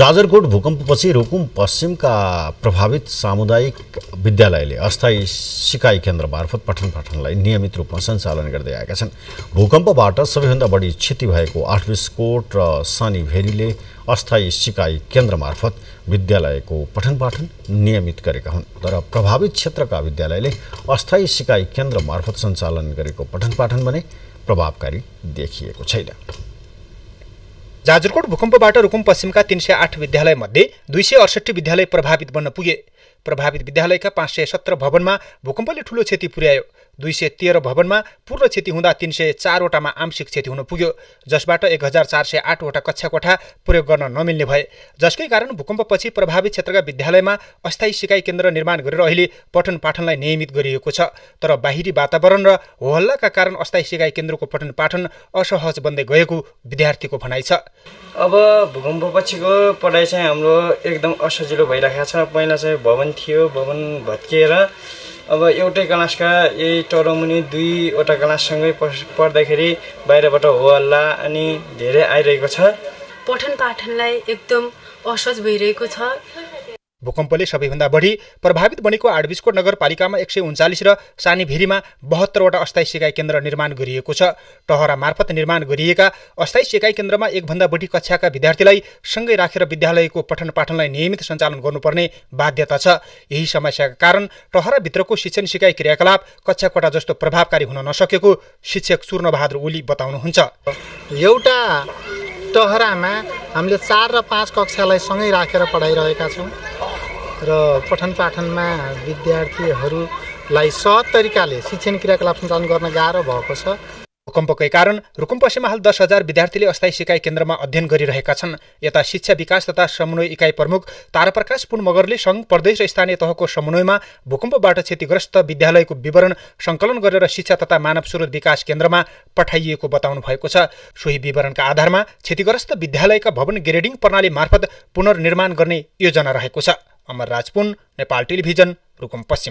जाजरकोट भूकम्पपछि रुकुम पश्चिमका प्रभावित सामुदायिक विद्यालयले अस्थायी सिकाइ केन्द्र मार्फत पठन पाठनलाई नियमित रूपमा सञ्चालन गर्दै आएका छन् भूकम्पबाट सबैभन्दा बढी क्षति भएको आठविस्कोट र सानी भेरीले अस्थायी सिकाइ केन्द्र मार्फत विद्यालयको पठन पाठन नियमित गरेका हुन् तर प्रभावित क्षेत्रका विद्यालयले अस्थायी सिकाइ केन्द्र मार्फत सञ्चालन गरेको पठन पाठन भने प्रभावकारी देखिएको छैन जाजरकोट भूकम्पबाट रुकुम पश्चिमका तिन सय आठ विद्यालयमध्ये दुई सय अडसट्ठी विद्यालय प्रभावित बन्न पुगे प्रभावित विद्यालयका पाँच सय सत्र भवनमा भूकम्पले ठूलो क्षति पुर्यायो दुई सय तेह्र भवनमा पूर्ण क्षति हुँदा तिन सय चारवटामा आंशिक क्षति हुन पुग्यो जसबाट एक हजार चार सय आठवटा कक्षा कोठा प्रयोग गर्न नमिल्ने भए जसकै कारण भूकम्पपछि प्रभावित क्षेत्रका विद्यालयमा अस्थायी सिकाइ केन्द्र निर्माण गरेर अहिले पठन पाठनलाई नियमित गरिएको छ तर बाहिरी वातावरण र होहल्लाका कारण अस्थायी सिकाइ केन्द्रको पठन पाठन असहज बन्दै गएको विद्यार्थीको भनाइ छ अब भूकम्पपछिको पढाइ चाहिँ हाम्रो एकदम असजिलो भइरहेको छ पहिला चाहिँ भवन थियो भवन भत्किएर अब एउटै क्लासका यही टरमुनि दुईवटा क्लाससँगै पढ्दाखेरि बाहिरबाट हो हल्ला अनि धेरै आइरहेको छ पठन पाठनलाई एकदम असहज भइरहेको छ भूकम्पले सबैभन्दा बढी प्रभावित बनेको आडबिस्कोट नगरपालिकामा एक सय उन्चालिस र सानीभेरीमा बहत्तरवटा अस्थायी सिकाइ केन्द्र निर्माण गरिएको छ टहरा मार्फत निर्माण गरिएका अस्थायी सिकाइ केन्द्रमा एकभन्दा बढी कक्षाका विद्यार्थीलाई सँगै राखेर विद्यालयको पठन पाठनलाई नियमित सञ्चालन गर्नुपर्ने बाध्यता छ यही समस्याका कारण टहराभित्रको शिक्षण सिकाइ क्रियाकलाप कक्षाकोटा जस्तो प्रभावकारी हुन नसकेको शिक्षक चूर्णबहादुर ओली बताउनुहुन्छ एउटा टहरामा हामीले चार र पाँच कक्षालाई सँगै राखेर पढाइरहेका छौँ र पठन पाठनमा विद्यार्थीहरूलाई सहज तरिकाले शिक्षण क्रियाकलाप सञ्चालन गर्न गाह्रो भएको छ भूकम्पकै कारण रुकुम पश्चिममा हाल दस हजार विद्यार्थीले अस्थायी सिकाइ केन्द्रमा अध्ययन गरिरहेका छन् यता शिक्षा विकास तथा समन्वय इकाइ प्रमुख ताराप्रकाश पुन मगरले सङ्घ प्रदेश र स्थानीय तहको समन्वयमा भूकम्पबाट क्षतिग्रस्त विद्यालयको विवरण सङ्कलन गरेर शिक्षा तथा मानव स्रोत विकास केन्द्रमा पठाइएको बताउनु भएको छ सोही विवरणका आधारमा क्षतिग्रस्त विद्यालयका भवन ग्रेडिङ प्रणाली मार्फत पुनर्निर्माण गर्ने योजना रहेको छ अमर राजपुन नेपाल टेलिभिजन रुकुम पश्चिम